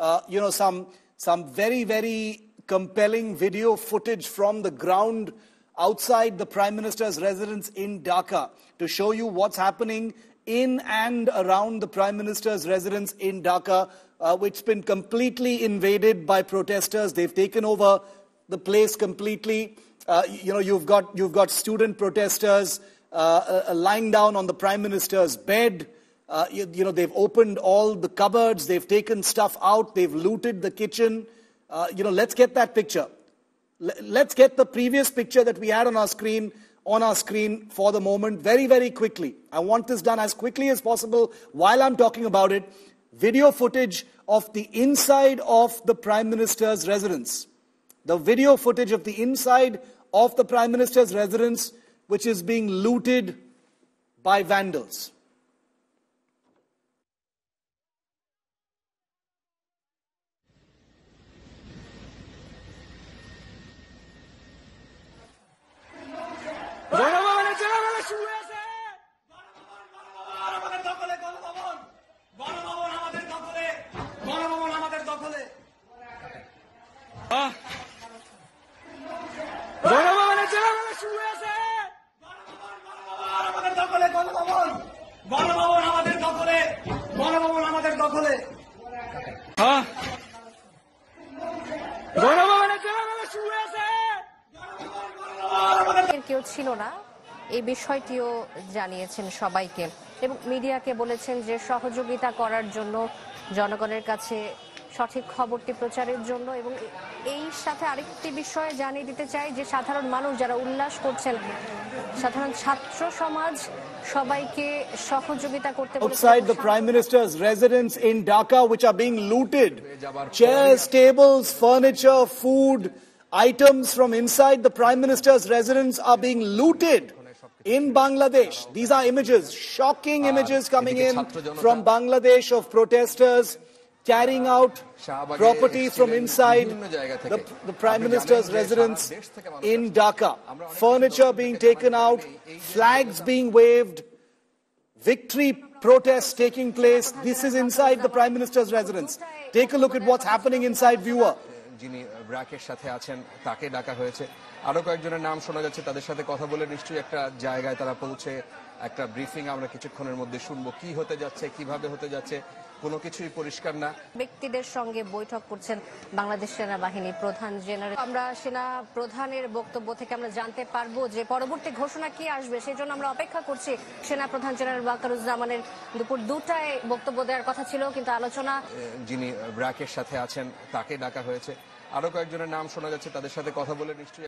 Uh, you know, some, some very, very compelling video footage from the ground outside the Prime Minister's residence in Dhaka to show you what's happening in and around the Prime Minister's residence in Dhaka, uh, which has been completely invaded by protesters. They've taken over the place completely. Uh, you know, you've got, you've got student protesters uh, uh lying down on the Prime Minister's bed. Uh, you, you, know, they've opened all the cupboards, they've taken stuff out, they've looted the kitchen. Uh, you know, let's get that picture. L- let's get the previous picture that we had on our screen on our screen for the moment very, very quickly. I want this done as quickly as possible while I'm talking about it. Video footage of the inside of the Prime Minister's residence. The video footage of the inside of the Prime Minister's residence, which is being looted by vandals. হ্যাঁ। কেউ ছিল না এই বিষয়টিও জানিয়েছেন সবাইকে এবং মিডিয়াকে বলেছেন যে সহযোগিতা করার জন্য জনগণের কাছে সঠিক খবরটি প্রচারের জন্য এবং এই সাথে আরেকটি বিষয়ে জানিয়ে দিতে চাই যে সাধারণ মানুষ যারা উল্লাস করছেন সাধারণ ছাত্র সমাজ সবাইকে সহযোগিতা করতে outside the prime minister's residence in dhaka which are being looted chairs tables furniture food items from inside the prime minister's residence are being looted in Bangladesh. These are images, shocking images coming in from Bangladesh of protesters carrying out property from inside the, the, Prime Minister's residence in Dhaka, furniture being taken out, flags being waved, victory protests taking place. This is inside the Prime Minister's residence. Take a look at what's happening inside, viewer. যিনি সাথে আছেন তাকে ডাকা হয়েছে আরো কয়েকজনের নাম শোনা যাচ্ছে তাদের সাথে কথা বলে নিশ্চয়ই একটা জায়গায় তারা পৌঁছে একটা ব্রিফিং আমরা কিছুক্ষণের মধ্যে শুনবো কি হতে যাচ্ছে কিভাবে হতে যাচ্ছে কোনো কিছুই পরিষ্কার না ব্যক্তিদের সঙ্গে বৈঠক করছেন বাংলাদেশ সেনাবাহিনী প্রধান জেনারেল আমরা সেনা প্রধানের বক্তব্য থেকে আমরা জানতে পারবো যে পরবর্তী ঘোষণা কি আসবে সেই জন্য আমরা অপেক্ষা করছি সেনা প্রধান জেনারেল বাকারুজ্জামানের দুপুর দুটায় বক্তব্য দেওয়ার কথা ছিল কিন্তু আলোচনা যিনি ব্র্যাকের সাথে আছেন তাকে ডাকা হয়েছে আরো কয়েকজনের নাম শোনা যাচ্ছে তাদের সাথে কথা বলে নিশ্চয়ই